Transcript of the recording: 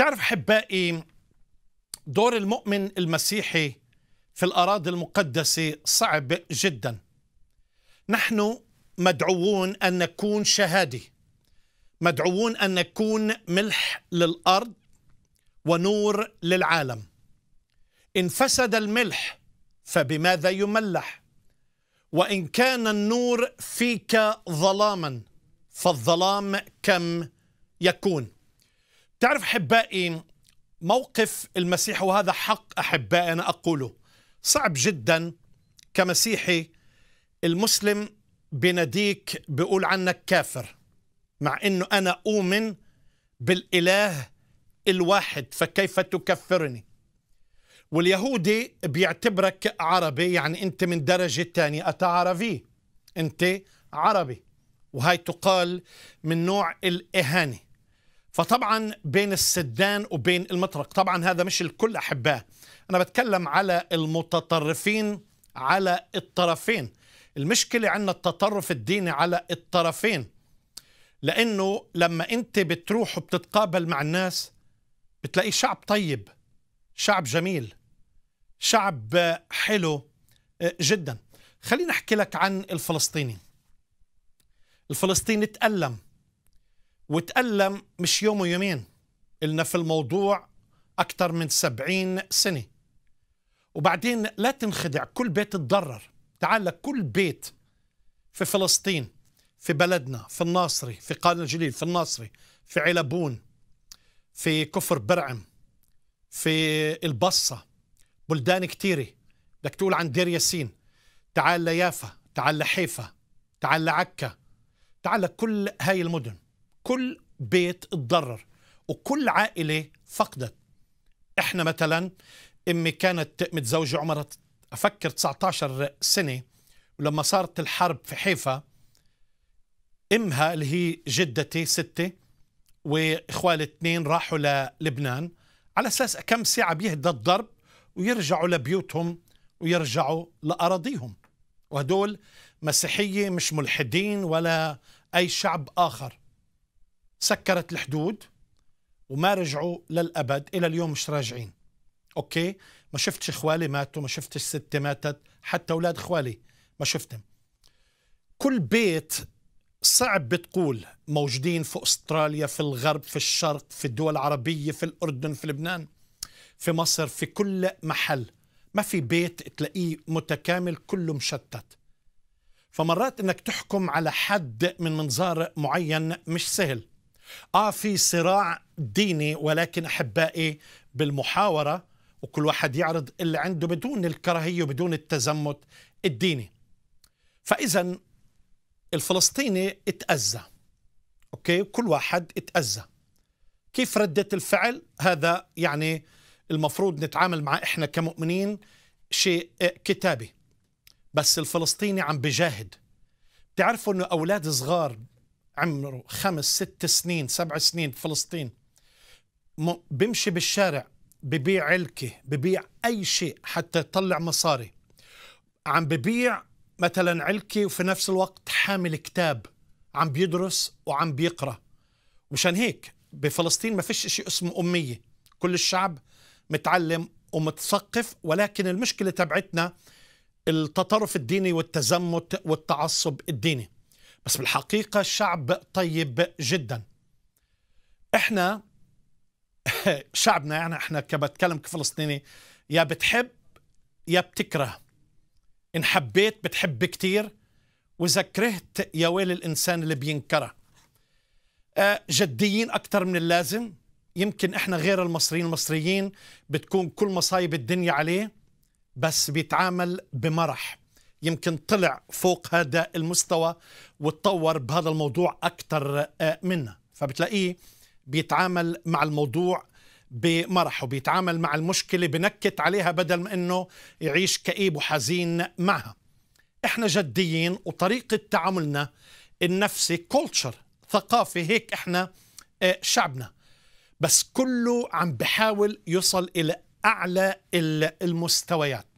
تعرف احبائي دور المؤمن المسيحي في الاراضي المقدسه صعب جدا نحن مدعوون ان نكون شهاده مدعوون ان نكون ملح للارض ونور للعالم ان فسد الملح فبماذا يملح وان كان النور فيك ظلاما فالظلام كم يكون تعرف احبائي موقف المسيح وهذا حق احبائي انا اقوله صعب جدا كمسيحي المسلم بناديك بيقول عنك كافر مع انه انا اؤمن بالاله الواحد فكيف تكفرني واليهودي بيعتبرك عربي يعني انت من درجه ثانيه انت عربي انت عربي وهي تقال من نوع الاهانه فطبعا بين السدان وبين المطرق طبعا هذا مش الكل أحباه أنا بتكلم على المتطرفين على الطرفين المشكلة عندنا التطرف الديني على الطرفين لأنه لما أنت بتروح وبتتقابل مع الناس بتلاقي شعب طيب شعب جميل شعب حلو آه، جدا خليني أحكي لك عن الفلسطيني الفلسطيني تألم وتألم مش يوم ويومين قلنا في الموضوع أكثر من سبعين سنة وبعدين لا تنخدع كل بيت تضرر تعال كل بيت في فلسطين في بلدنا في الناصري في قال الجليل في الناصري في علبون في كفر برعم في البصة بلدان كتيرة بدك تقول عن دير ياسين تعال ليافا تعال لحيفا تعال لعكا تعال كل هاي المدن كل بيت تضرر وكل عائله فقدت احنا مثلا امي كانت متزوجه عمرها افكر 19 سنه ولما صارت الحرب في حيفا امها اللي هي جدتي سته واخوالي اثنين راحوا للبنان على اساس كم ساعه بيهدى الضرب ويرجعوا لبيوتهم ويرجعوا لاراضيهم وهدول مسيحيه مش ملحدين ولا اي شعب اخر سكرت الحدود وما رجعوا للأبد إلى اليوم مش راجعين أوكي ما شفتش إخوالي ماتوا ما شفتش ستي ماتت حتى أولاد إخوالي ما شفتهم كل بيت صعب بتقول موجودين في أستراليا في الغرب في الشرق في الدول العربية في الأردن في لبنان في مصر في كل محل ما في بيت تلاقيه متكامل كله مشتت فمرات انك تحكم على حد من منظار معين مش سهل آه في صراع ديني ولكن أحبائي بالمحاورة وكل واحد يعرض اللي عنده بدون الكراهية وبدون التزمت الديني فإذا الفلسطيني اتأذى أوكي كل واحد اتأذى كيف ردة الفعل هذا يعني المفروض نتعامل معه إحنا كمؤمنين شيء كتابي بس الفلسطيني عم بجاهد بتعرفوا أنه أولاد صغار عمره خمس ست سنين سبع سنين بفلسطين بمشي بالشارع ببيع علكة ببيع أي شيء حتى يطلع مصاري عم ببيع مثلا علكة وفي نفس الوقت حامل كتاب عم بيدرس وعم بيقرأ مشان هيك بفلسطين ما فيش شيء اسمه أمية كل الشعب متعلم ومتثقف ولكن المشكلة تبعتنا التطرف الديني والتزمت والتعصب الديني بس بالحقيقة الشعب طيب جدا احنا شعبنا يعني احنا كبتكلم كفلسطيني يا بتحب يا بتكره ان حبيت بتحب كتير واذا كرهت يا ويل الانسان اللي بينكره آه، جديين اكثر من اللازم يمكن احنا غير المصريين المصريين بتكون كل مصايب الدنيا عليه بس بيتعامل بمرح يمكن طلع فوق هذا المستوى وتطور بهذا الموضوع أكثر آه، منا فبتلاقيه بيتعامل مع الموضوع بمرح وبيتعامل مع المشكلة بنكت عليها بدل ما أنه يعيش كئيب وحزين معها إحنا جديين وطريقة تعاملنا النفسي كولتشر ثقافة هيك إحنا آه، شعبنا بس كله عم بحاول يوصل إلى أعلى المستويات